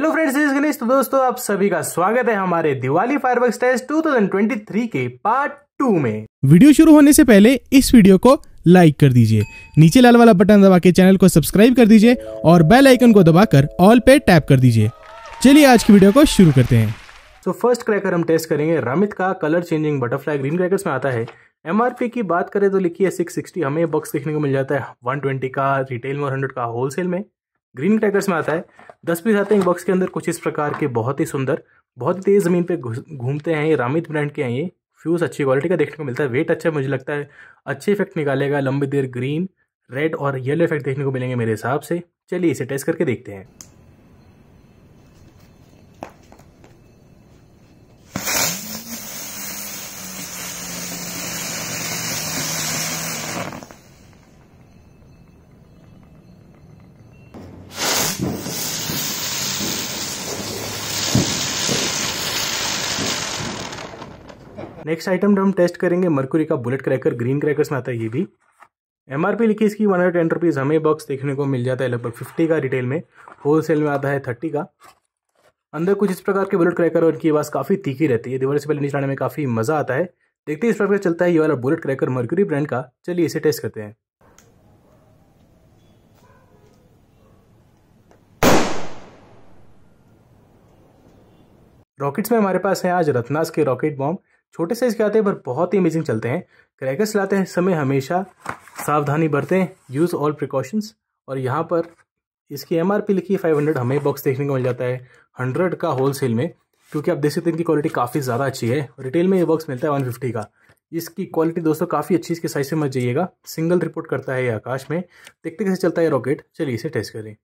hello friends Ganesh तो दोस्तों आप सभी का स्वागत है हमारे दिवाली फायर वर्क टेस्ट 2023 के पार्ट टू में वीडियो शुरू होने से पहले इस वीडियो को लाइक कर दीजिए नीचे लाल वाला बटन दबा के चैनल को सब्सक्राइब कर दीजिए और बेल आइकन को दबाकर ऑल पे टैप कर दीजिए चलिए आज की वीडियो को शुरू करते हैं तो फर्स्ट क्रैकर हम टेस्ट करेंगे रमित का colour changing butterfly green crackers में आता है एमआरपी की बात करें तो लिखी है सिक्सटी हमें बॉक्स देखने को मिल जाता है 120 का रिटेल में और का होलसेल में ग्रीन टाइगर्स में आता है दस पीस आते हैं एक बॉक्स के अंदर कुछ इस प्रकार के बहुत ही सुंदर बहुत ही तेज़ ज़मीन पे घूमते हैं ये रामित ब्रांड के हैं ये फ्यूज़ अच्छी क्वालिटी का देखने को मिलता है वेट अच्छा मुझे लगता है अच्छे इफेक्ट निकालेगा लंबी देर ग्रीन रेड और येलो इफेक्ट देखने को मिलेंगे मेरे हिसाब से चलिए इसे टेस्ट करके देखते हैं नेक्स्ट आइटम हम टेस्ट करेंगे मर्कुरी का बुलेट क्रैकर ग्रीन क्रैकर्स में आता है ये भी एम आर पी लिखी इसकी वन हंड्रेड टेन रुपीज़ हमें बॉक्स देखने को मिल जाता है लगभग फिफ्टी का रिटेल में होल सेल में आता है थर्टी का अंदर कुछ इस प्रकार के बुलेट क्रैकर और इनकी आवाज़ काफ़ी तीखी रहती है दिवाली से पहले निचलाने में काफ़ी मज़ा आता है देखते हैं इस प्रकार चलता है ये वाला बुलेट क्रैकर मर्क्यूरी ब्रांड का चलिए इसे टेस्ट करते हैं रॉकेट्स में हमारे पास है आज रत्नास के रॉकेट बॉम्ब छोटे साइज के आते हैं पर बहुत ही अमेजिंग चलते हैं क्रैकर्स हैं समय हमेशा सावधानी बरतें यूज़ ऑल प्रिकॉशंस और यहाँ पर इसकी एम आर पी लिखी है फाइव हंड्रेड हमें बॉक्स देखने को मिल जाता है हंड्रेड का होल सेल में क्योंकि आप देख सकते हैं इनकी क्वालिटी काफ़ी ज़्यादा अच्छी है रिटेल में ये बॉक्स मिलता है वन फिफ्टी का इसकी क्वालिटी दोस्तों काफ़ी अच्छी इसके साइज से मत जाइएगा सिंगल रिपोर्ट करता है ये आकाश में देखते कैसे चलता है रॉकेट चलिए इसे टेस्ट करें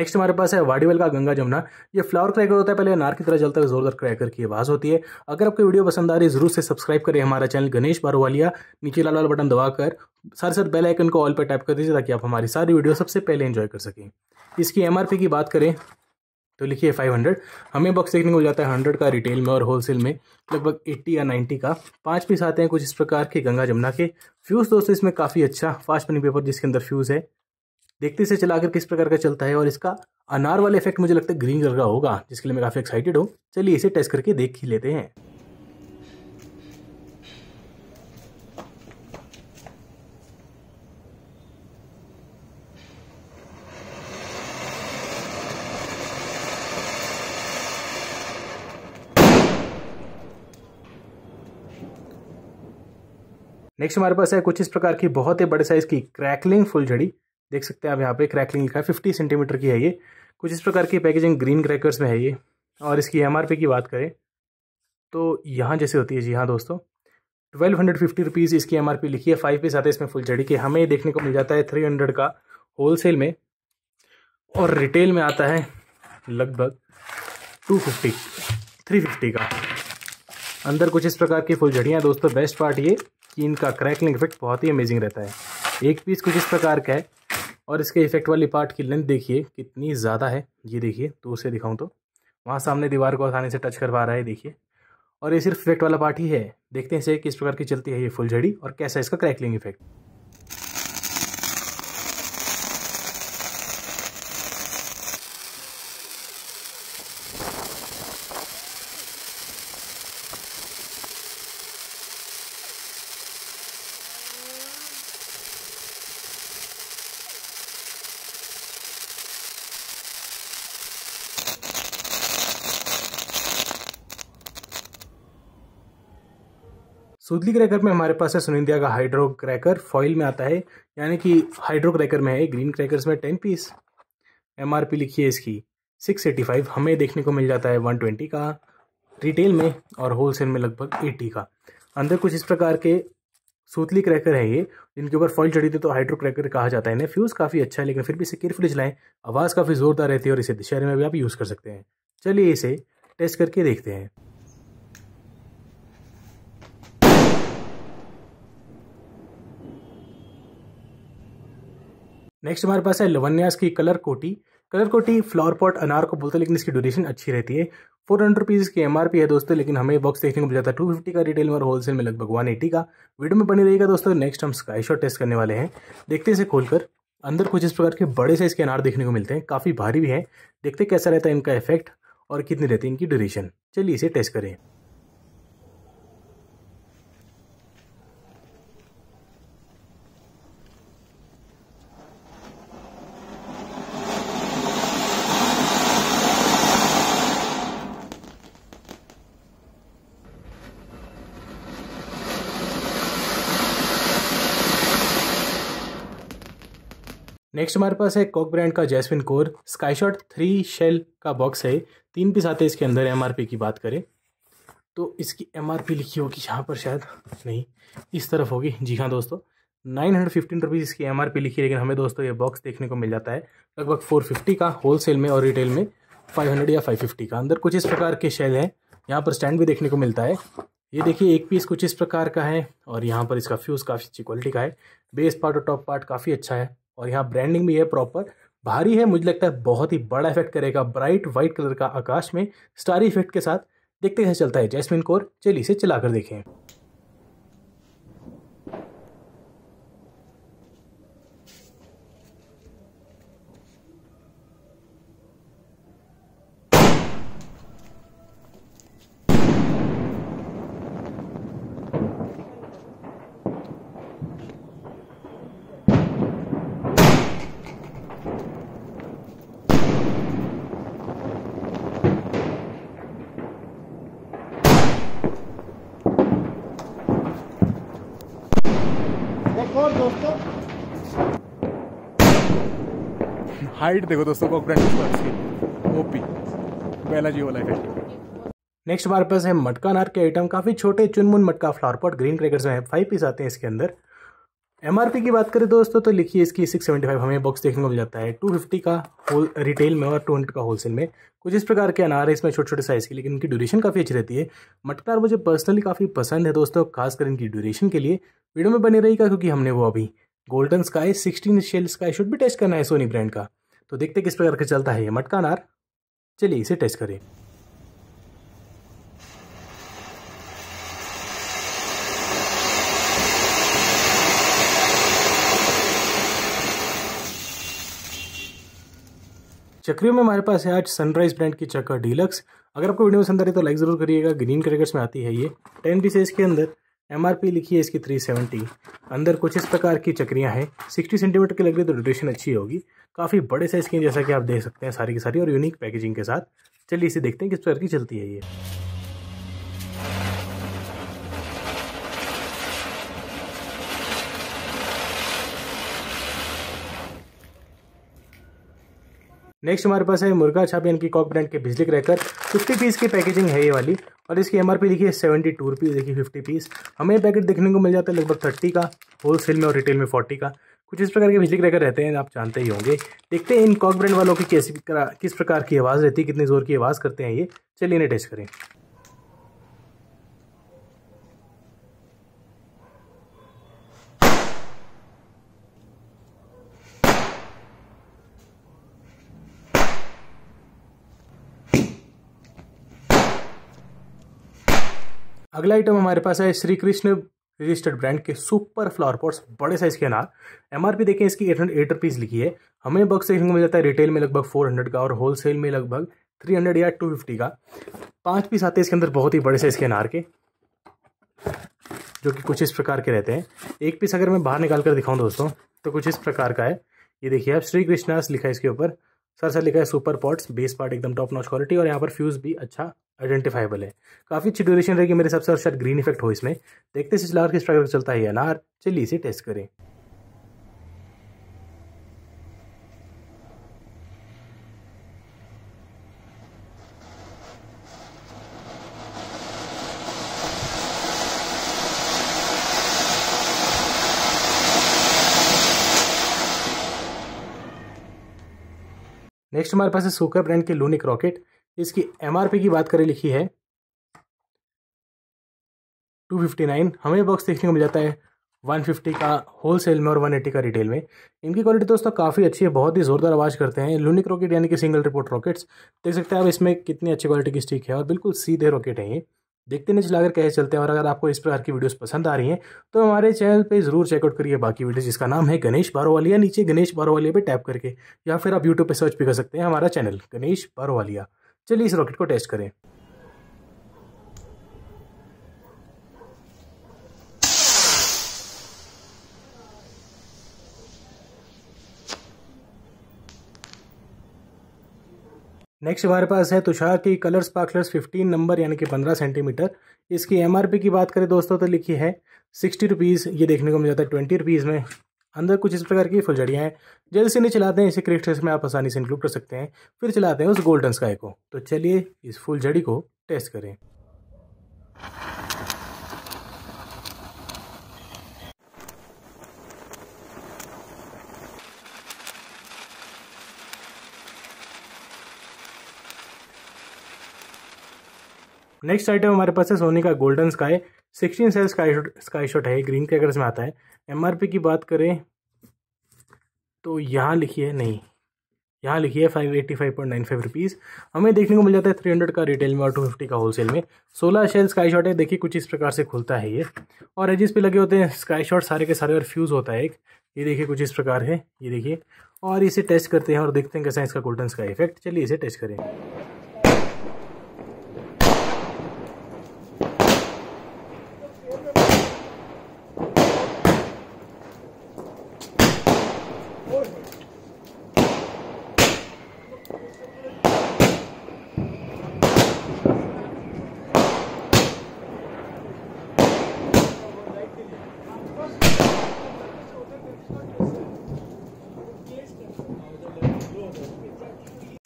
नेक्स्ट हमारे पास है वाडीवेल का गंगा जमुना ये फ्लावर क्रैकर होता है पहले नार की तरह जलता है जोरदार क्रैकर की आवाज़ होती है अगर आपको वीडियो पसंद आ रही है जरूर से सब्सक्राइब करें हमारा चैनल गणेश बारोवालिया नीचे लाल वाला बटन दबाकर सारे साथ बेल आइकन को ऑल पर टाइप कर दीजिए ताकि आप हमारी सारी वीडियो सबसे पहले एंजॉय कर सकें इसकी एम की बात करें तो लिखिए 500 हमें बॉक्स देखने को जाता है 100 का रिटेल में और होलसेल में लगभग 80 या 90 का पांच पीस आते हैं कुछ इस प्रकार के गंगा जमुना के फ्यूज़ दोस्तों इसमें काफ़ी अच्छा फास्ट मनी पेपर जिसके अंदर फ्यूज़ है देखते से चला किस प्रकार का चलता है और इसका अनार वाला इफेक्ट मुझे लगता है ग्रीन कलर का होगा जिसके लिए मैं काफ़ी एक्साइटेड हूँ चलिए इसे टेस्ट करके देख ही लेते हैं नेक्स्ट हमारे पास है कुछ इस प्रकार की बहुत ही बड़े साइज की क्रैकलिंग फुलझड़ी देख सकते हैं आप यहाँ पे क्रैकलिंग लिखा है फिफ्टी सेंटीमीटर की है ये कुछ इस प्रकार की पैकेजिंग ग्रीन क्रैकर्स में है ये और इसकी एम की बात करें तो यहाँ जैसे होती है जी हाँ दोस्तों ट्वेल्व हंड्रेड फिफ्टी रुपीज़ इसकी एम लिखी है फाइव पीस आते हैं इसमें फुल चढ़ी के हमें देखने को मिल जाता है थ्री हंड्रेड का होल में और रिटेल में आता है लगभग टू फिफ्टी थ्री फिफ्टी का अंदर कुछ इस प्रकार की फुल झड़ियाँ दोस्तों बेस्ट पार्ट ये कि इनका क्रैकलिंग इफेक्ट बहुत ही अमेजिंग रहता है एक पीस कुछ इस प्रकार का है और इसके इफेक्ट वाली पार्ट की लेंथ देखिए कितनी ज़्यादा है ये देखिए दूर तो से दिखाऊँ तो वहाँ सामने दीवार को आसानी से टच कर पा रहा है देखिए और ये सिर्फ इफेक्ट वाला पार्ट ही है देखते हैं इसे किस प्रकार की चलती है ये फुलझड़ी और कैसा इसका क्रैकलिंग इफेक्ट सूदली क्रैकर में हमारे पास है सुनिंदिया का हाइड्रो क्रैकर फॉइल में आता है यानी कि हाइड्रो क्रैकर में है ग्रीन क्रैकर्स में ten piece M R P लिखी है इसकी सिक्स एटी फाइव हमें देखने को मिल जाता है वन ट्वेंटी का रिटेल में और होलसेल में लगभग एट्टी का अंदर कुछ इस प्रकार के सूतली क्रैकर है ये जिनके ऊपर फॉइल चढ़ी थी तो हाइड्रो क्रैकर कहा जाता है इन्हें फ्यूज़ काफ़ी अच्छा है लेकिन फिर भी इसे केयरफुल चलाएं आवाज़ काफ़ी ज़ोरदार रहती है और इसे दशहरे में भी आप यूज़ कर सकते हैं चलिए इसे टेस्ट करके देखते हैं नेक्स्ट हमारे पास है लवन्यास की कलर कोटी कलर कोटी फ्लावर पॉट अनार को बोलते हैं लेकिन इसकी ड्यूरेशन अच्छी रहती है फोर हंड्रेड रुपीज़ की एम है दोस्तों लेकिन हमें बॉक्स देखने को मिल जाता है टू फिफ्टी का रिटेल में और होलसेल में लगभग वन एटी का वीडियो में बने रहेगा दोस्तों नेक्स्ट हम स्काई शॉट टेस्ट करने वाले हैं देखते इसे खोलकर अंदर कुछ इस प्रकार के बड़े साइज़ के अनार देखने को मिलते हैं काफ़ी भारी भी है देखते कैसा रहता है इनका इफेक्ट और कितनी रहती है इनकी ड्यूरेशन चलिए इसे टेस्ट करें नेक्स्ट हमारे पास है कॉक ब्रांड का jasmine core sky shot three shell का बॉक्स है तीन पीस आते हैं इसके अंदर पी की बात करें तो इसकी पी लिखी होगी यहाँ पर शायद नहीं इस तरफ होगी जी हाँ दोस्तों नाइन हंड्रेड फिफ्टीन रुपीज़ इसकी एम लिखी लेकिन हमें दोस्तों ये बॉक्स देखने को मिल जाता है लगभग फोर फिफ्टी का होलसेल में और रिटेल में फाइव हंड्रेड या फाइव फिफ्टी का अंदर कुछ इस प्रकार के शेल हैं यहाँ पर स्टैंड भी देखने को मिलता है ये देखिए एक पीस कुछ इस प्रकार का है और यहाँ पर इसका फ्यूज़ काफ़ी अच्छी क्वालिटी का है बेस पार्ट और टॉप पार्ट काफ़ी अच्छा है और यहाँ ब्रांडिंग भी है प्रॉपर भारी है मुझे लगता है बहुत ही बड़ा इफेक्ट करेगा ब्राइट व्हाइट कलर का आकाश में स्टारी इफेक्ट के साथ देखते हैं चलता है जैस्मिन कोर चलिए इसे चलाकर देखें हाइट देखो दोस्तों कॉकरेंट की ओपी जी वाला है नेक्स्ट हमारे पास है मटका अनार के आइटम काफ़ी छोटे चुनमुन मटका फ्लावर पॉट ग्रीन क्रैकर्स में फाइव पीस आते हैं इसके अंदर एम की बात करें दोस्तों तो लिखिए इसकी सिक्स सेवेंटी फाइव हमें बॉक्स देखने को मिल जाता है टू फिफ्टी का होल रिटेल में और टू हंड्रेड का होलसेल में कुछ इस प्रकार के अनार है इसमें छोटे छोटे साइज़ के लेकिन इनकी ड्यूरेशन काफ़ी अच्छी रहती है मटका मुझे पर्सनली काफ़ी पसंद है दोस्तों खासकर इनकी ड्यूरेशन के लिए वीडियो में बने रहेगा क्योंकि हमने वो अभी golden sky sixteen shell sky shot भी टेस्ट करना है सोनी ब्रांड का तो देखते किस प्रकार का चलता है ये मटका अनार चलिए इसे टेस्ट करें चक्रियों में हमारे पास है आज सनराइज ब्रांड की चक्कर डीलक्स अगर आपको वीडियो पसंद आ रही तो लाइक जरूर करिएगा ग्रीन करेगर्स में आती है ये टेन पीसेज के अंदर एमआरपी लिखी है इसकी थ्री सेवेंटी अंदर कुछ इस प्रकार की चक्रियाँ हैं सिक्सटी सेंटीमीटर की लग रही तो ड्यूरेशन अच्छी होगी काफ़ी बड़े साइज़ की जैसा कि आप देख सकते हैं सारी की सारी और यूनिक पैकेजिंग के साथ चलिए इसे देखते हैं किस प्रकार की चलती है ये नेक्स्ट हमारे पास है मुर्गा छाप यानी कि कॉक ब्रांड के बिजली क्रैकर फिफ्टी पीस की पैकेजिंग है ये वाली और इसकी एम आर पी देखिए सेवेंटी टू रुपीज़ देखिए फिफ्टी पीस हमें पैकेट देखने को मिल जाता है लगभग थर्टी का होलसेल में और रिटेल में फोर्टी का कुछ इस प्रकार के बिजली क्रैकर रहते हैं आप जानते ही होंगे देखते हैं इन कॉक ब्रांड वालों की कैसी किस प्रकार की आवाज़ रहती है कितनी ज़ोर की आवाज़ करते हैं ये चलिए इन्हें टेस्ट करें अगला आइटम हमारे पास है श्री कृष्ण रजिस्टर्ड ब्रांड के सुपर फ्लावर पॉट्स बड़े साइज के अनार एमआरपी देखें इसकी एट हंड्रेड एट रुपीज़ लिखी है हमें बग सेलिंग मिल जाता है रिटेल में लगभग फोर हंड्रेड का और होलसेल में लगभग थ्री हंड्रेड या टू फिफ्टी का पांच पीस आते हैं इसके अंदर बहुत ही बड़े साइज के अनार के जो कि कुछ इस प्रकार के रहते हैं एक पीस अगर मैं बाहर निकाल कर दिखाऊँ दोस्तों तो कुछ इस प्रकार का है ये देखिए आप श्री कृष्णास लिखा है इसके ऊपर सर सर लिखा है सुपर पॉट्स बेस पार्ट एकदम टॉप नॉच क्वालिटी और यहाँ पर फ्यूज़ भी अच्छा आइडेंटिफाइबल है काफ़ी अच्छी ड्यूरेशन रहेगी मेरे सबसे अच्छा शायद ग्रीन इफेक्ट हो इसमें देखते इस लार्ज किस प्रकार चलता है अनार चलिए इसे टेस्ट करें नेक्स्ट हमारे पास है सुकर ब्रांड की लूनिक रॉकेट इसकी एमआरपी की बात करें लिखी है टू फिफ्टी नाइन हमें बॉक्स देखने को मिल जाता है वन फिफ्टी का होल सेल में और वन का रिटेल में इनकी क्वालिटी दोस्तों काफ़ी अच्छी है बहुत ही ज़ोरदार आवाज़ करते हैं लूनिक रॉकेट यानी कि सिंगल रिपोर्ट रॉकेट्स देख सकते हैं आप इसमें कितनी अच्छी क्वालिटी की स्टिक है और बिल्कुल सीधे रॉकेट है ये देखते नहीं चला अगर कैसे चलते हैं और अगर आपको इस प्रकार की वीडियोस पसंद आ रही हैं तो हमारे चैनल पे ज़रूर चेकआउट करिए बाकी वीडियोस जिसका नाम है गणेश बारोवालिया नीचे गणेश बारोवालिया पे टैप करके या फिर आप यूट्यूब पे सर्च भी कर सकते हैं हमारा चैनल गणेश बारोवालिया चलिए इस रॉकेट को टेस्ट करें नेक्स्ट हमारे पास है तुषार की कलर स्पार्कलर्स 15 नंबर यानी कि 15 सेंटीमीटर इसकी एमआरपी की बात करें दोस्तों तो लिखी है सिक्सटी रुपीज़ ये देखने को मिल जाता है ट्वेंटी रुपीज़ में अंदर कुछ इस प्रकार की फुलझड़ियाँ हैं जल्द से नहीं चलाते हैं इसे क्रिस्टल्स में आप आसानी से इंक्लूड कर सकते हैं फिर चलाते हैं उस गोल्डन स्काई को तो चलिए इस फुलझड़ी को टेस्ट करें नेक्स्ट आइटम हमारे पास है सोनी का golden sky sixteen shell sky shot sky shot है ग्रीन के अगर में आता है एमआरपी की बात करें तो यहाँ लिखी है नहीं यहाँ लिखी है five eighty five point nine five rupees हमें देखने को मिल जाता है थ्री हंड्रेड का रिटेल में और टू फिफ्टी का होलसेल में सोलह शेल स्काई शॉट है देखिए कुछ इस प्रकार से खुलता है ये और एजिस पे लगे होते हैं स्काई शॉट सारे के सारे और फ्यूज़ होता है एक ये देखिए कुछ इस प्रकार है ये देखिए और इसे टेस्ट करते हैं और देखते हैं कैसा है इसका गोल्डन स्काई इफेक्ट चलिए इसे टेस्ट करें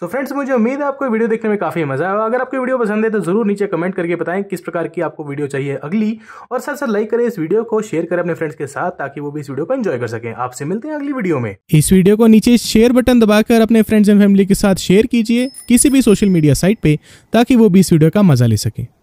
तो फ्रेंड्स मुझे उम्मीद है आपको वीडियो देखने में काफी मजा आया अगर आपको वीडियो पसंद है तो जरूर नीचे कमेंट करके बताएं किस प्रकार की आपको वीडियो चाहिए अगली और साथ साथ लाइक करें इस वीडियो को शेयर करें अपने फ्रेंड्स के साथ ताकि वो भी इस वीडियो को एंजॉय कर सकें आपसे मिलते हैं अगली वीडियो में इस वीडियो को नीचे शेयर बटन दबाकर अपने फ्रेंड्स एंड फैमिली के साथ शेयर कीजिए किसी भी सोशल मीडिया साइट पे ताकि वो भी इस वीडियो का मजा ले सकें